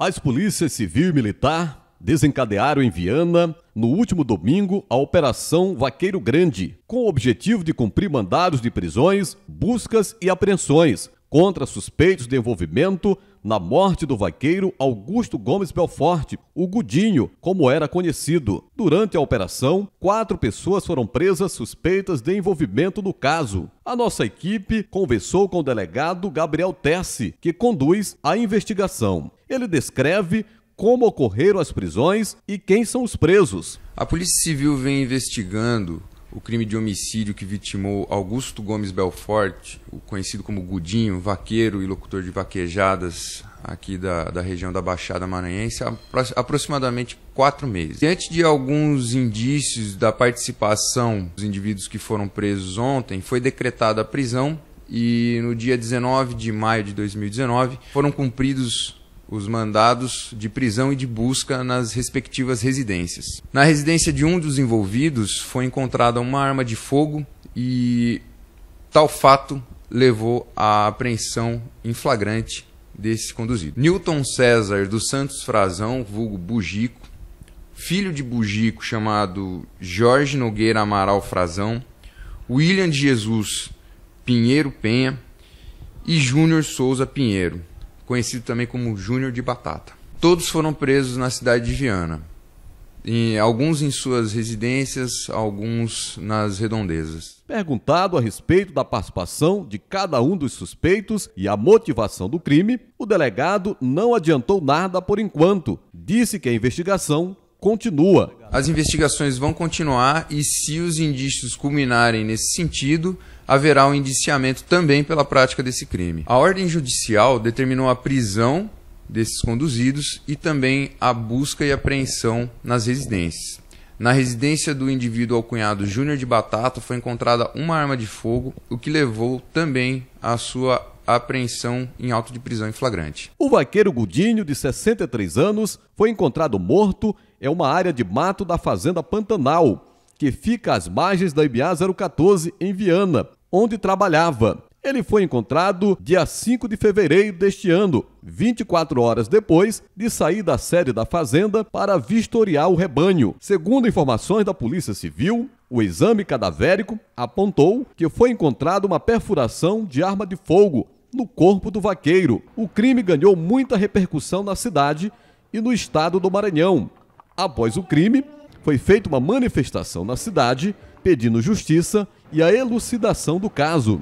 As polícias civil e militar desencadearam em Viana, no último domingo, a Operação Vaqueiro Grande, com o objetivo de cumprir mandados de prisões, buscas e apreensões contra suspeitos de envolvimento na morte do vaqueiro Augusto Gomes Belforte, o Gudinho, como era conhecido. Durante a operação, quatro pessoas foram presas suspeitas de envolvimento no caso. A nossa equipe conversou com o delegado Gabriel Tessi, que conduz a investigação. Ele descreve como ocorreram as prisões e quem são os presos. A Polícia Civil vem investigando o crime de homicídio que vitimou Augusto Gomes Belforte, o conhecido como Gudinho, vaqueiro e locutor de vaquejadas aqui da, da região da Baixada Maranhense, há aproximadamente quatro meses. Diante de alguns indícios da participação dos indivíduos que foram presos ontem, foi decretada a prisão e no dia 19 de maio de 2019 foram cumpridos os mandados de prisão e de busca nas respectivas residências. Na residência de um dos envolvidos foi encontrada uma arma de fogo e tal fato levou à apreensão em flagrante desse conduzido. Newton César dos Santos Frazão, vulgo Bugico, filho de Bugico chamado Jorge Nogueira Amaral Frazão, William de Jesus Pinheiro Penha e Júnior Souza Pinheiro conhecido também como Júnior de Batata. Todos foram presos na cidade de Viana, em, alguns em suas residências, alguns nas redondezas. Perguntado a respeito da participação de cada um dos suspeitos e a motivação do crime, o delegado não adiantou nada por enquanto. Disse que a investigação continua as investigações vão continuar e, se os indícios culminarem nesse sentido, haverá um indiciamento também pela prática desse crime. A ordem judicial determinou a prisão desses conduzidos e também a busca e apreensão nas residências. Na residência do indivíduo alcunhado Júnior de Batata foi encontrada uma arma de fogo, o que levou também à sua apreensão em auto de prisão em flagrante. O vaqueiro Gudinho, de 63 anos, foi encontrado morto em uma área de mato da fazenda Pantanal, que fica às margens da IBA 014 em Viana, onde trabalhava. Ele foi encontrado dia 5 de fevereiro deste ano, 24 horas depois de sair da sede da fazenda para vistoriar o rebanho. Segundo informações da Polícia Civil, o exame cadavérico apontou que foi encontrada uma perfuração de arma de fogo no corpo do vaqueiro. O crime ganhou muita repercussão na cidade e no estado do Maranhão. Após o crime, foi feita uma manifestação na cidade pedindo justiça e a elucidação do caso.